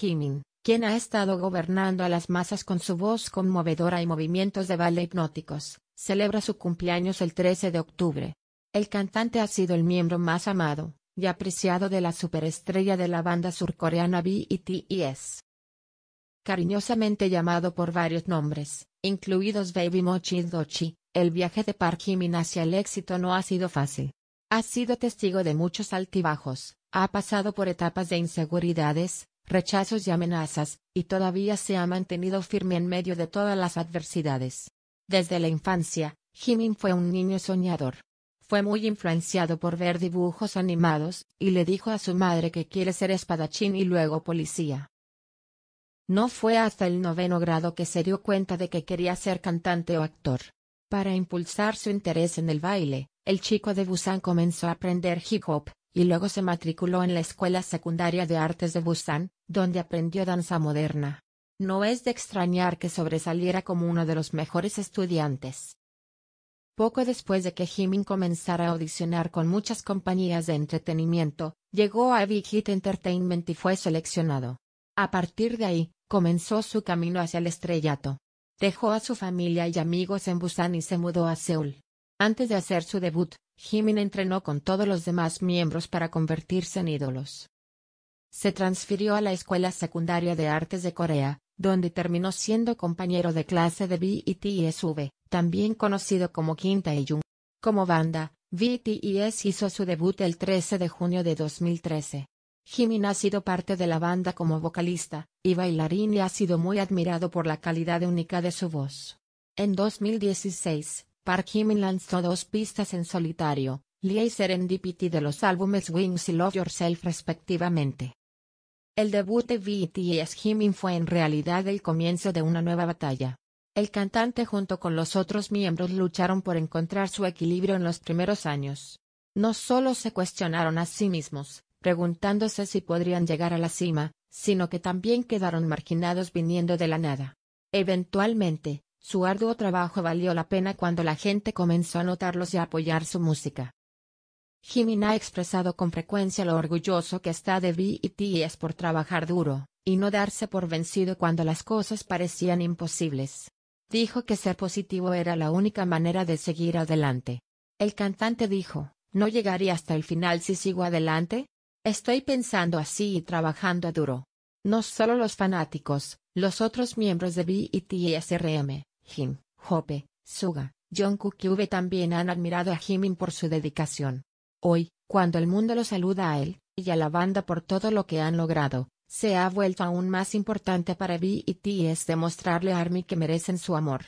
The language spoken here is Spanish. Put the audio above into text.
Jimin, quien ha estado gobernando a las masas con su voz conmovedora y movimientos de baile hipnóticos, celebra su cumpleaños el 13 de octubre. El cantante ha sido el miembro más amado y apreciado de la superestrella de la banda surcoreana BTS. E e Cariñosamente llamado por varios nombres, incluidos Baby Mochi y Dochi, el viaje de Park Jimin hacia el éxito no ha sido fácil. Ha sido testigo de muchos altibajos, ha pasado por etapas de inseguridades, rechazos y amenazas, y todavía se ha mantenido firme en medio de todas las adversidades. Desde la infancia, Jimin fue un niño soñador. Fue muy influenciado por ver dibujos animados, y le dijo a su madre que quiere ser espadachín y luego policía. No fue hasta el noveno grado que se dio cuenta de que quería ser cantante o actor. Para impulsar su interés en el baile, el chico de Busan comenzó a aprender hip hop, y luego se matriculó en la Escuela Secundaria de Artes de Busan, donde aprendió danza moderna. No es de extrañar que sobresaliera como uno de los mejores estudiantes. Poco después de que Jimin comenzara a audicionar con muchas compañías de entretenimiento, llegó a Big Hit Entertainment y fue seleccionado. A partir de ahí, comenzó su camino hacia el estrellato. Dejó a su familia y amigos en Busan y se mudó a Seúl. Antes de hacer su debut, Jimin entrenó con todos los demás miembros para convertirse en ídolos. Se transfirió a la Escuela Secundaria de Artes de Corea, donde terminó siendo compañero de clase de BTSV, e e también conocido como y Jung. Como banda, BTS e hizo su debut el 13 de junio de 2013. Jimin ha sido parte de la banda como vocalista y bailarín y ha sido muy admirado por la calidad única de su voz. En 2016, Park Jimin lanzó dos pistas en solitario, Lee y Serendipity de los álbumes Wings y Love Yourself respectivamente. El debut de BTS Jimin fue en realidad el comienzo de una nueva batalla. El cantante junto con los otros miembros lucharon por encontrar su equilibrio en los primeros años. No solo se cuestionaron a sí mismos, preguntándose si podrían llegar a la cima, sino que también quedaron marginados viniendo de la nada. Eventualmente, su arduo trabajo valió la pena cuando la gente comenzó a notarlos y a apoyar su música. Jimin ha expresado con frecuencia lo orgulloso que está de BTS por trabajar duro, y no darse por vencido cuando las cosas parecían imposibles. Dijo que ser positivo era la única manera de seguir adelante. El cantante dijo, ¿no llegaría hasta el final si sigo adelante? Estoy pensando así y trabajando duro. No solo los fanáticos, los otros miembros de BTS RM, Jim, Hope, Suga, Jungkook y V también han admirado a Jimin por su dedicación. Hoy, cuando el mundo lo saluda a él, y a la banda por todo lo que han logrado, se ha vuelto aún más importante para y T es demostrarle a ARMY que merecen su amor.